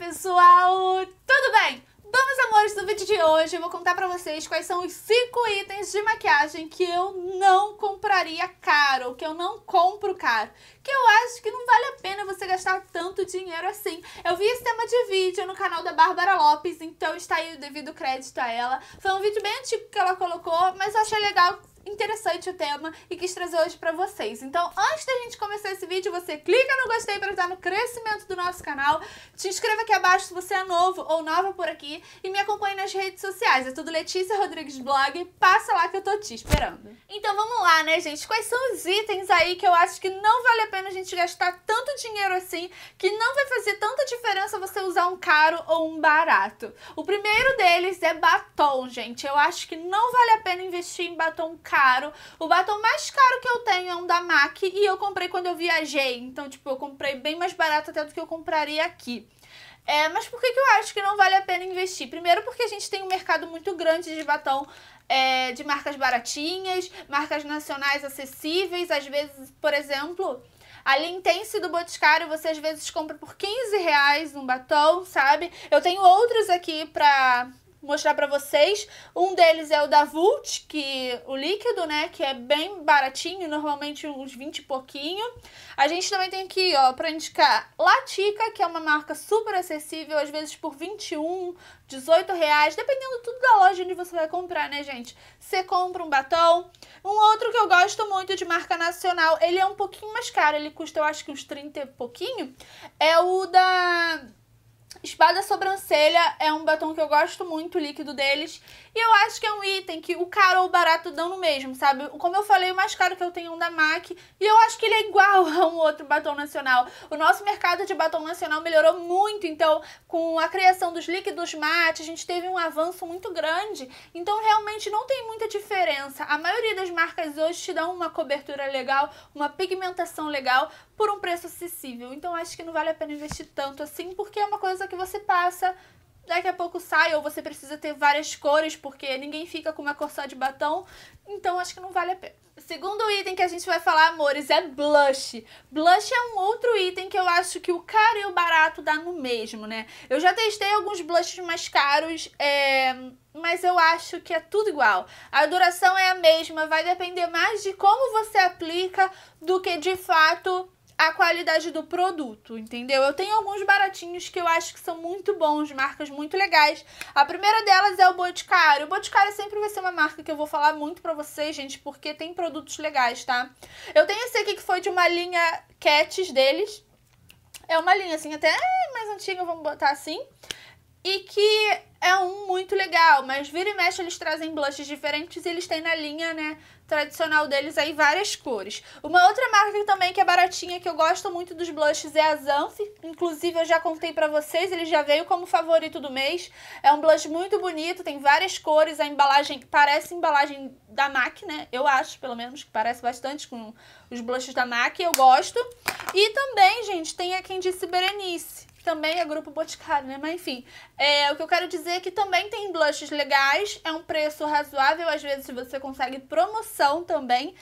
pessoal! Tudo bem? Bom, meus amores, no vídeo de hoje eu vou contar pra vocês quais são os 5 itens de maquiagem que eu não compraria caro, que eu não compro caro, que eu acho que não vale a pena você gastar tanto dinheiro assim. Eu vi esse tema de vídeo no canal da Bárbara Lopes, então está aí o devido crédito a ela. Foi um vídeo bem antigo que ela colocou, mas eu achei legal interessante o tema e quis trazer hoje para vocês. Então, antes da gente começar esse vídeo, você clica no gostei para estar no crescimento do nosso canal, te inscreva aqui abaixo se você é novo ou nova por aqui e me acompanhe nas redes sociais. É tudo Letícia Rodrigues Blog, passa lá que eu tô te esperando. Então vamos lá, né, gente? Quais são os itens aí que eu acho que não vale a pena a gente gastar tanto dinheiro assim, que não vai fazer tanta diferença você usar um caro ou um barato? O primeiro deles é batom, gente. Eu acho que não vale a pena investir em batom caro caro. O batom mais caro que eu tenho é um da MAC e eu comprei quando eu viajei. Então, tipo, eu comprei bem mais barato até do que eu compraria aqui. É, mas por que, que eu acho que não vale a pena investir? Primeiro porque a gente tem um mercado muito grande de batom é, de marcas baratinhas, marcas nacionais acessíveis. Às vezes, por exemplo, a Lintense do Boticário, você às vezes compra por 15 reais um batom, sabe? Eu tenho outros aqui pra mostrar para vocês. Um deles é o da Vult, que o líquido, né, que é bem baratinho, normalmente uns 20 e pouquinho. A gente também tem aqui, ó, para indicar Latica, que é uma marca super acessível, às vezes por 21, 18 reais, dependendo tudo da loja onde você vai comprar, né, gente? Você compra um batom. Um outro que eu gosto muito de marca nacional, ele é um pouquinho mais caro, ele custa eu acho que uns 30 e pouquinho, é o da Espada Sobrancelha é um batom que eu gosto muito, o líquido deles. E eu acho que é um item que o caro ou o barato dão no mesmo, sabe? Como eu falei, o mais caro que eu tenho é um da MAC. E eu acho que ele é igual a um outro batom nacional. O nosso mercado de batom nacional melhorou muito. Então, com a criação dos líquidos mate, a gente teve um avanço muito grande. Então, realmente não tem muita diferença. A maioria das marcas hoje te dão uma cobertura legal, uma pigmentação legal, por um preço acessível. Então, acho que não vale a pena investir tanto assim, porque é uma coisa que você passa, daqui a pouco sai, ou você precisa ter várias cores, porque ninguém fica com uma cor só de batom, então acho que não vale a pena. segundo item que a gente vai falar, amores, é blush. Blush é um outro item que eu acho que o caro e o barato dá no mesmo, né? Eu já testei alguns blushes mais caros, é mas eu acho que é tudo igual. A duração é a mesma, vai depender mais de como você aplica do que de fato a qualidade do produto, entendeu? Eu tenho alguns baratinhos que eu acho que são muito bons, marcas muito legais. A primeira delas é o Boticário. O Boticário sempre vai ser uma marca que eu vou falar muito pra vocês, gente, porque tem produtos legais, tá? Eu tenho esse aqui que foi de uma linha Cats deles. É uma linha, assim, até mais antiga, vamos botar assim. E que é um muito legal, mas vira e mexe eles trazem blushes diferentes e eles têm na linha, né, tradicional deles aí várias cores. Uma outra marca também que é baratinha, que eu gosto muito dos blushes é a Zanf, inclusive eu já contei para vocês, ele já veio como favorito do mês. É um blush muito bonito, tem várias cores, a embalagem parece embalagem da MAC, né? Eu acho, pelo menos, que parece bastante com os blushes da MAC, eu gosto. E também, gente, tem a quem disse Berenice também é grupo Boticário, né? Mas enfim, é, o que eu quero dizer é que também tem blushes legais, é um preço razoável, às vezes você consegue promoção também.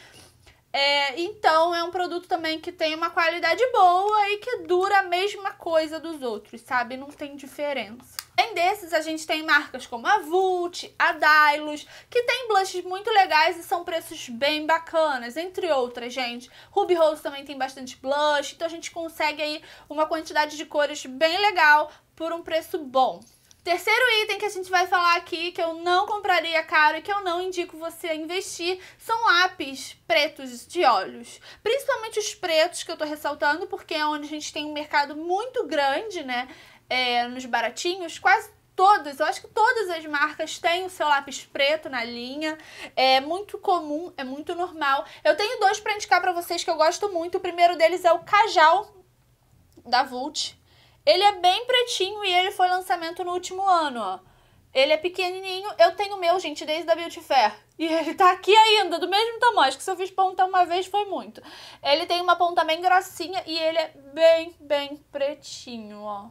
É, então é um produto também que tem uma qualidade boa e que dura a mesma coisa dos outros, sabe? Não tem diferença. Além desses, a gente tem marcas como a Vult, a Dailos, que tem blushes muito legais e são preços bem bacanas, entre outras, gente. Ruby Rose também tem bastante blush, então a gente consegue aí uma quantidade de cores bem legal por um preço bom. Terceiro item que a gente vai falar aqui, que eu não compraria caro e que eu não indico você investir, são lápis pretos de olhos. Principalmente os pretos que eu tô ressaltando, porque é onde a gente tem um mercado muito grande, né? é, nos baratinhos, quase todos, eu acho que todas as marcas têm o seu lápis preto na linha. É muito comum, é muito normal. Eu tenho dois para indicar para vocês que eu gosto muito. O primeiro deles é o Cajal da Vult. Ele é bem pretinho e ele foi lançamento no último ano, ó. Ele é pequenininho, eu tenho o meu, gente, desde a Beauty Fair. E ele tá aqui ainda, do mesmo tamanho. Acho que se eu fiz ponta uma vez foi muito. Ele tem uma ponta bem grossinha e ele é bem, bem pretinho, ó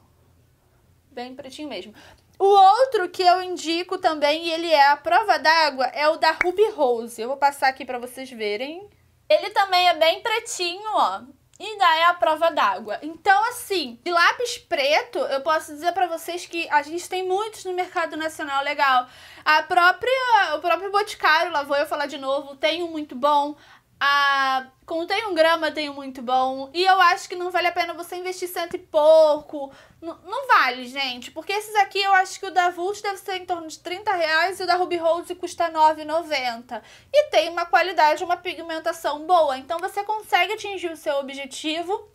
bem pretinho mesmo. O outro que eu indico também, e ele é a prova d'água, é o da Ruby Rose. Eu vou passar aqui para vocês verem. Ele também é bem pretinho, ó. E dá é a prova d'água. Então, assim, de lápis preto, eu posso dizer para vocês que a gente tem muitos no mercado nacional legal. A própria, o próprio Boticário, lá vou eu falar de novo, tem um muito bom. Ah, contém um grama tem um muito bom. E eu acho que não vale a pena você investir cento e pouco. N não vale, gente. Porque esses aqui eu acho que o da Vult deve ser em torno de 30 reais e o da Ruby Rose custa 9,90. E tem uma qualidade, uma pigmentação boa. Então você consegue atingir o seu objetivo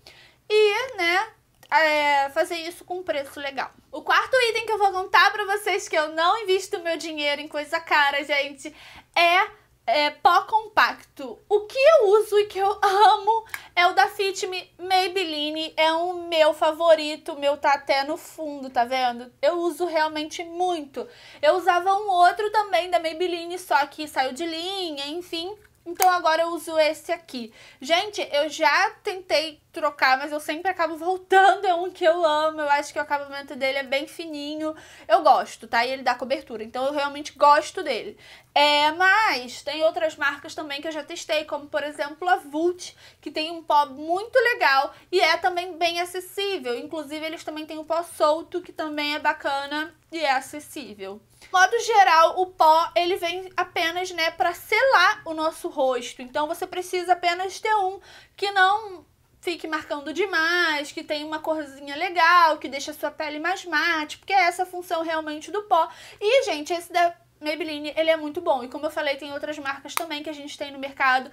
e, né, é, fazer isso com um preço legal. O quarto item que eu vou contar pra vocês que eu não invisto meu dinheiro em coisa cara, gente, é é, pó compacto. O que eu uso e que eu amo é o da Fit Me Maybelline. É o um meu favorito. O meu tá até no fundo, tá vendo? Eu uso realmente muito. Eu usava um outro também da Maybelline, só que saiu de linha, enfim. Então agora eu uso esse aqui. Gente, eu já tentei trocar, mas eu sempre acabo voltando. É um que eu amo. Eu acho que o acabamento dele é bem fininho. Eu gosto, tá? E ele dá cobertura. Então eu realmente gosto dele. É, mas tem outras marcas também que eu já testei, como por exemplo a Vult, que tem um pó muito legal e é também bem acessível. Inclusive, eles também têm o um pó solto, que também é bacana e é acessível. Modo geral, o pó ele vem apenas né para selar o nosso rosto. Então você precisa apenas ter um que não fique marcando demais, que tem uma corzinha legal, que deixa a sua pele mais mate, porque é essa a função realmente do pó. E gente, esse da Maybelline, ele é muito bom. E como eu falei, tem outras marcas também que a gente tem no mercado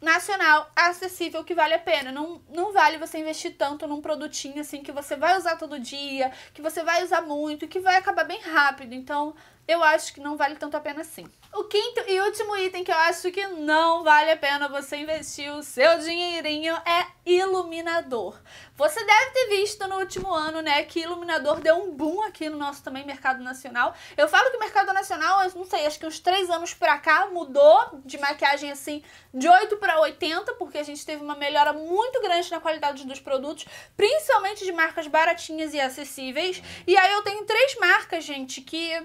nacional, acessível, que vale a pena. Não, não vale você investir tanto num produtinho assim que você vai usar todo dia, que você vai usar muito, que vai acabar bem rápido. Então, eu acho que não vale tanto a pena assim. O quinto e último item que eu acho que não vale a pena você investir o seu dinheirinho é iluminador. Você deve ter visto no último ano, né, que iluminador deu um boom aqui no nosso também mercado nacional. Eu falo que o mercado nacional, eu não sei, acho que uns três anos pra cá mudou de maquiagem assim de 8 para 80, porque a gente teve uma melhora muito grande na qualidade dos produtos, principalmente de marcas baratinhas e acessíveis. E aí eu tenho três marcas, gente, que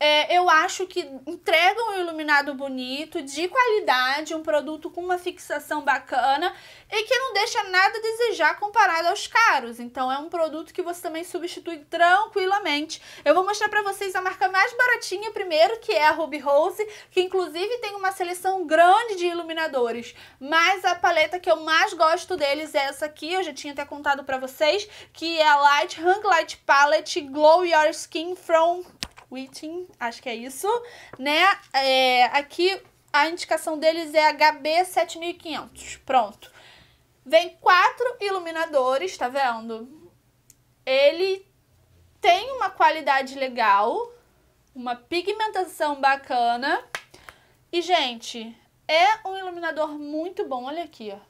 é, eu acho que entregam um iluminado bonito, de qualidade, um produto com uma fixação bacana e que não deixa nada a desejar comparado aos caros. Então é um produto que você também substitui tranquilamente. Eu vou mostrar para vocês a marca mais baratinha primeiro, que é a Ruby Rose, que inclusive tem uma seleção grande de iluminadores. Mas a paleta que eu mais gosto deles é essa aqui, eu já tinha até contado para vocês, que é a Light Hang Light Palette Glow Your Skin From Witting, acho que é isso, né? É, aqui a indicação deles é HB7500, pronto. Vem quatro iluminadores, tá vendo? Ele tem uma qualidade legal, uma pigmentação bacana. E, gente, é um iluminador muito bom. Olha aqui, ó.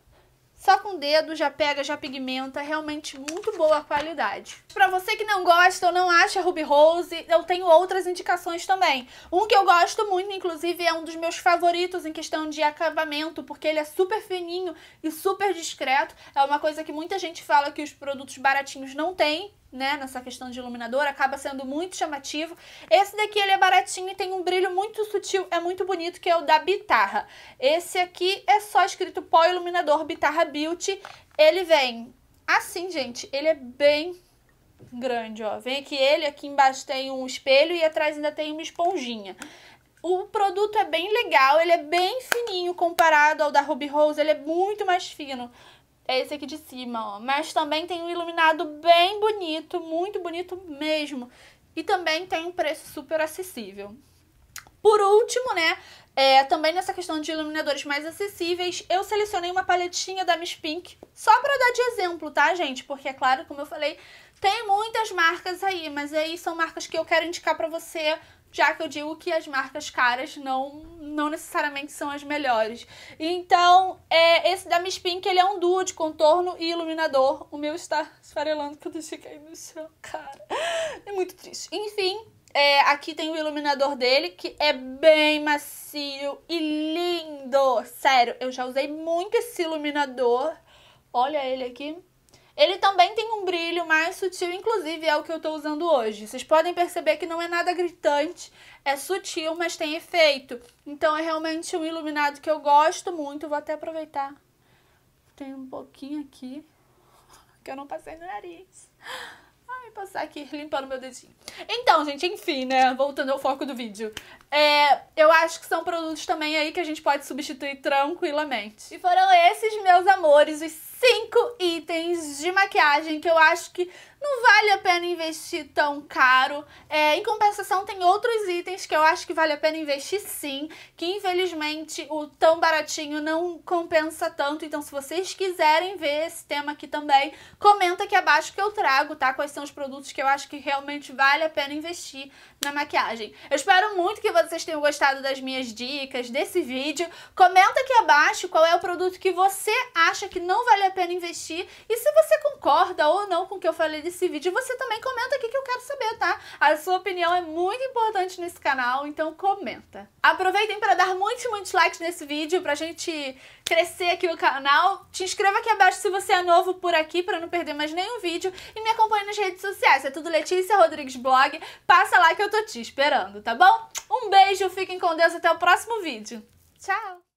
Só com o dedo já pega, já pigmenta, realmente muito boa a qualidade. Para você que não gosta ou não acha Ruby Rose, eu tenho outras indicações também. Um que eu gosto muito, inclusive, é um dos meus favoritos em questão de acabamento, porque ele é super fininho e super discreto. É uma coisa que muita gente fala que os produtos baratinhos não têm, né, nessa questão de iluminador, acaba sendo muito chamativo. Esse daqui ele é baratinho e tem um brilho muito sutil, é muito bonito, que é o da Bitarra. Esse aqui é só escrito pó iluminador Bitarra Beauty. Ele vem assim, gente, ele é bem grande, ó. Vem aqui ele, aqui embaixo tem um espelho e atrás ainda tem uma esponjinha. O produto é bem legal, ele é bem fininho comparado ao da Ruby Rose, ele é muito mais fino é esse aqui de cima, ó. Mas também tem um iluminado bem bonito, muito bonito mesmo. E também tem um preço super acessível. Por último, né, é, também nessa questão de iluminadores mais acessíveis, eu selecionei uma paletinha da Miss Pink, só pra dar de exemplo, tá, gente? Porque, é claro, como eu falei, tem muitas marcas aí, mas aí são marcas que eu quero indicar pra você já que eu digo que as marcas caras não, não necessariamente são as melhores. Então, é, esse da Miss Pink, ele é um duo de contorno e iluminador. O meu está esfarelando que eu deixei cair no chão, cara. É muito triste. Enfim, é, aqui tem o iluminador dele, que é bem macio e lindo. Sério, eu já usei muito esse iluminador. Olha ele aqui. Ele também tem um brilho mais sutil, inclusive é o que eu estou usando hoje. Vocês podem perceber que não é nada gritante, é sutil, mas tem efeito. Então é realmente um iluminado que eu gosto muito. Vou até aproveitar. Tem um pouquinho aqui que eu não passei no nariz. Ai, passar aqui limpando meu dedinho. Então, gente, enfim, né? Voltando ao foco do vídeo. É, eu acho que são produtos também aí que a gente pode substituir tranquilamente. E foram esses, meus amores, os cinco itens de maquiagem que eu acho que não vale a pena investir tão caro. É, em compensação, tem outros itens que eu acho que vale a pena investir sim, que infelizmente o tão baratinho não compensa tanto. Então, se vocês quiserem ver esse tema aqui também, comenta aqui abaixo que eu trago, tá? Quais são os produtos que eu acho que realmente vale a pena investir na maquiagem. Eu espero muito que vocês tenham gostado das minhas dicas, desse vídeo. Comenta aqui abaixo qual é o produto que você acha que não vale a pena investir e se você concorda ou não com o que eu falei esse vídeo. você também comenta aqui que eu quero saber, tá? A sua opinião é muito importante nesse canal, então comenta. Aproveitem para dar muitos, muitos likes nesse vídeo pra gente crescer aqui o canal. Te inscreva aqui abaixo se você é novo por aqui para não perder mais nenhum vídeo e me acompanhe nas redes sociais. É tudo Letícia Rodrigues Blog. Passa lá que eu tô te esperando, tá bom? Um beijo, fiquem com Deus até o próximo vídeo. Tchau!